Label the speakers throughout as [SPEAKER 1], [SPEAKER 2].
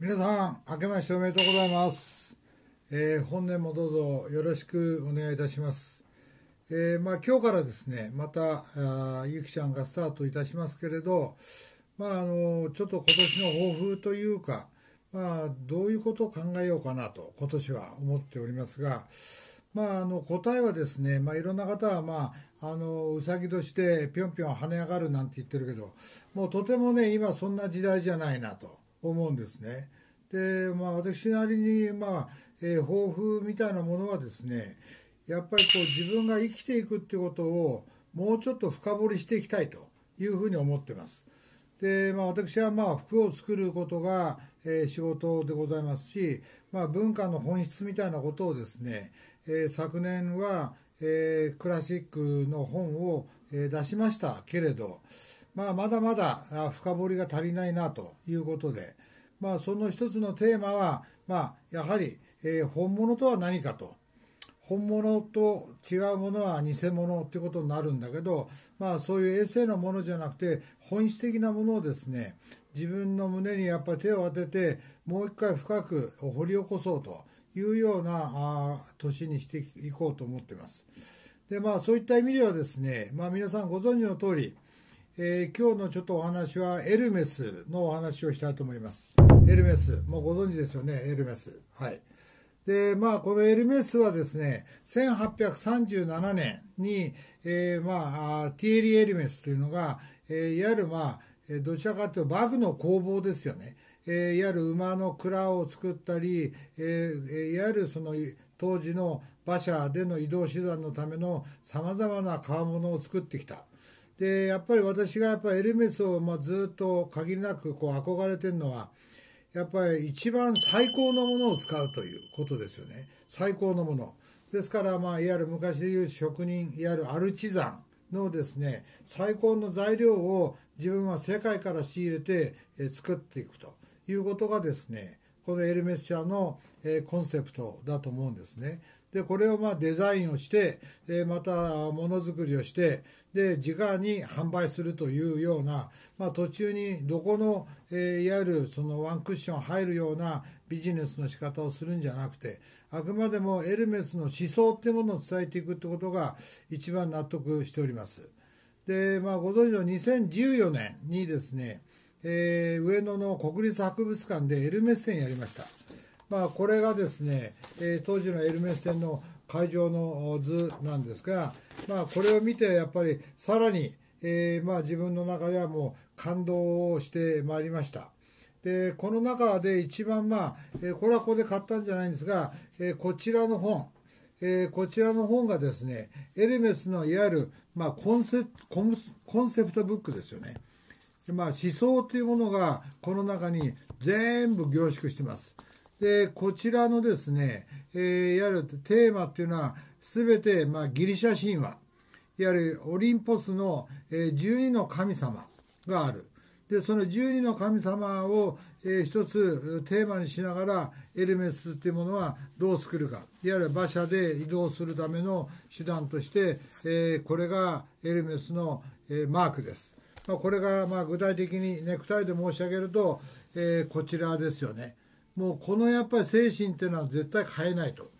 [SPEAKER 1] 皆さん、明けましておめでとうございます。えー、本年もどうぞよろしくお願いいたします。えー、まあ、今日からですね、またあゆきちゃんがスタートいたしますけれど、まあ、あのちょっと今年の抱負というか、まあ、どういうことを考えようかなと今年は思っておりますが、まあ、あの答えはですね、まあ、いろんな方は、まあ、あのうさぎとしてぴょんぴょん跳ね上がるなんて言ってるけどもうとてもね今そんな時代じゃないなと。思うんですね。で、まあ、私なりに、まあえー、抱負みたいなものはですねやっぱりこう自分が生きていくってことをもうちょっと深掘りしていきたいというふうに思ってます。で、まあ、私はまあ服を作ることが、えー、仕事でございますし、まあ、文化の本質みたいなことをですね、えー、昨年は、えー、クラシックの本を、えー、出しましたけれど、まあ、まだまだ深掘りが足りないなということで、まあ、その一つのテーマは、まあ、やはり、えー、本物とは何かと本物と違うものは偽物ってことになるんだけど、まあ、そういう衛星のものじゃなくて本質的なものをですね自分の胸にやっぱり手を当ててもう一回深く掘り起こそうというようなあ年にしていこうと思ってます。でまあそういった意味ではですね、まあ、皆さんご存知の通りえー、今日のちょっとお話はエルメスのお話をしたいと思います。エルメス、もうご存知ですよね、エルメス。はい。で、まあ、このエルメスはですね、1837年に、えー、まあ、ティエリ・エルメスというのが、えー、いわゆる、まあ、どちらかというとバグの工房ですよね。えー、いわゆる馬の蔵を作ったり、えー、いわゆるその当時の馬車での移動手段のためのさまざまな革物を作ってきた。でやっぱり私がやっぱエルメスをまあずっと限りなくこう憧れてるのはやっぱり一番最高のものを使うということですよね最高のものですからまあいわゆる昔でいう職人いわゆるアルチザンのですね最高の材料を自分は世界から仕入れて作っていくということがですねこのエルメス社のコンセプトだと思うんですね。でこれをまあデザインをしてでまたものづくりをしてで直に販売するというような、まあ、途中にどこの、えー、いわゆるそのワンクッション入るようなビジネスの仕方をするんじゃなくてあくまでもエルメスの思想っていうものを伝えていくってことが一番納得しております。でまあ、ご存知の2014年にですね、えー、上野の国立博物館でエルメス展やりました。まあ、これがですね、えー、当時のエルメス戦の会場の図なんですが、まあ、これを見てやっぱりさらに、えー、まあ、自分の中ではもう感動をしてまいりました。でこの中で一番まあ、えー、これはここで買ったんじゃないんですが、えー、こちらの本、えー、こちらの本がですねエルメスのいわゆる、まあ、コンセコンコンセプトブックですよね。まあ、思想というものがこの中に全部凝縮してます。でこちらのですね、えー、やるテーマっていうのは全て、まあ、ギリシャ神話いわゆるオリンポスの、えー、12の神様があるでその12の神様を、えー、一つテーマにしながらエルメスっていうものはどう作るかいわゆる馬車で移動するための手段として、えー、これがエルメスの、えー、マークです。まあ、これがまあ具体的に、ネクタイで申し上げると、えー、こちらですよね。もうこのやっぱり精神っていうのは絶対変えないと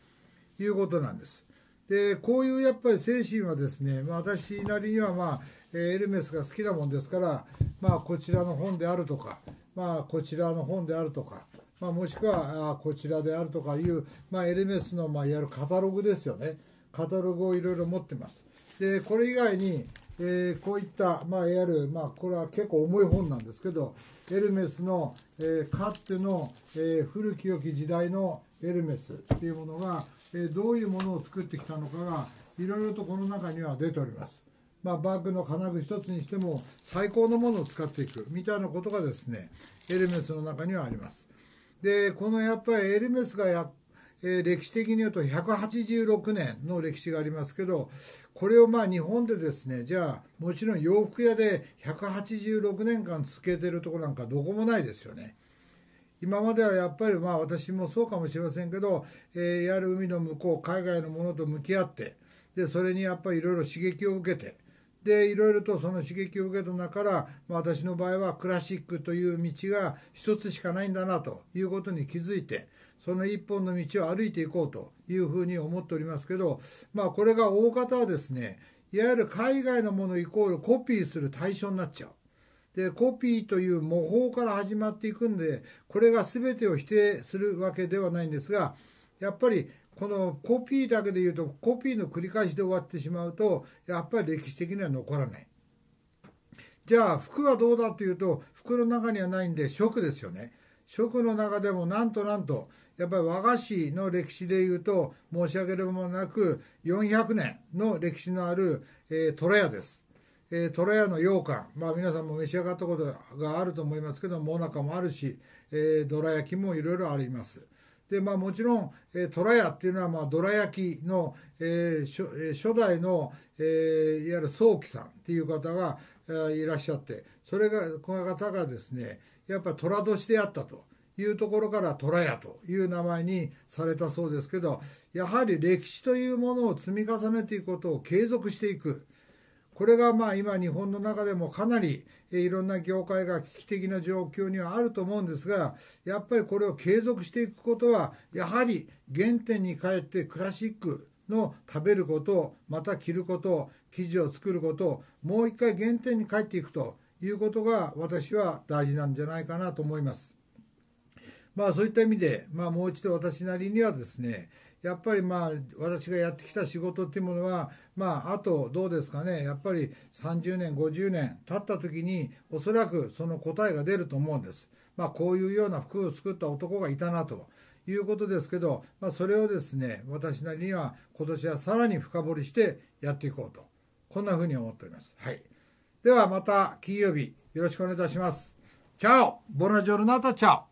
[SPEAKER 1] いうことなんです。でこういうやっぱり精神はですね、まあ、私なりには、まあえエルメスが好きなもんですから、まあ、こちらの本であるとか、まあ、こちらの本であるとか、まあ、もしくはあこちらであるとかいう、まあ、エルメスの、まあ、やるカタログですよねカタログをいろいろ持ってますでこれ以外にえー、こういった、まあ、いわゆる、まあ、これは結構重い本なんですけど、エルメスの、えー、かつての、えー、古き良き時代のエルメスっていうものが、えー、どういうものを作ってきたのかが、いろいろとこの中には出ております。まあ、バッグの金具一つにしても最高のものを使っていくみたいなことがですねエルメスの中にはあります。でこのやっぱりエルメスがやえー、歴史的に言うと186年の歴史がありますけどこれをまあ日本でですねじゃあもちろん洋服屋で186年間続けてるとこなんかどこもないですよね。今まではやっぱりまあ私もそうかもしれませんけど、えー、やる海の向こう海外のものと向き合ってでそれにやっぱりいろいろ刺激を受けて。でいろいろとその刺激を受けた中から、まあ、私の場合はクラシックという道が一つしかないんだなということに気づいてその一本の道を歩いていこうというふうに思っておりますけど、まあ、これが大方はですねいわゆる海外のものイコールコピーする対象になっちゃう。でコピーという模倣から始まっていくんでこれが全てを否定するわけではないんですがやっぱりこのコピーだけで言うとコピーの繰り返しで終わってしまうとやっぱり歴史的には残らない。じゃあ服はどうだというと服の中にはないんで食ですよね。食の中でもなんとなんとやっぱり和菓子の歴史でいうと申し訳でもなく400年の歴史のある、えー、トです。えー、トの羊羹、まあ、皆さんも召し上がったことがあると思いますけどもなかもあるし、えー、どら焼きもいろいろあります。でまあ、もちろん、えー、トラヤっていうのは、まあ、どら焼きの、えー、初代の、えー、いわゆる宗貴さんっていう方が、えー、いらっしゃってそれがこの方がですね、やっぱ虎年であったというところから虎屋という名前にされたそうですけどやはり歴史というものを積み重ねていくことを継続していく。これがまあ今日本の中でもかなりいろんな業界が危機的な状況にはあると思うんですがやっぱりこれを継続していくことはやはり原点に帰ってクラシックの食べることまた着ること生地を作ることをもう一回原点に帰っていくということが私は大事なんじゃないかなと思います。まあそういった意味で、まあ、もう一度私なりにはですねやっぱりまあ私がやってきた仕事っていうものはまああとどうですかねやっぱり30年50年経った時におそらくその答えが出ると思うんです。まあ、こういうような服を作った男がいたなということですけど、まあ、それをですね私なりには今年はさらに深掘りしてやっていこうとこんなふうに思っております。はいではまた金曜日よろしくお願いいたします。チャオボナジョルナタチャオ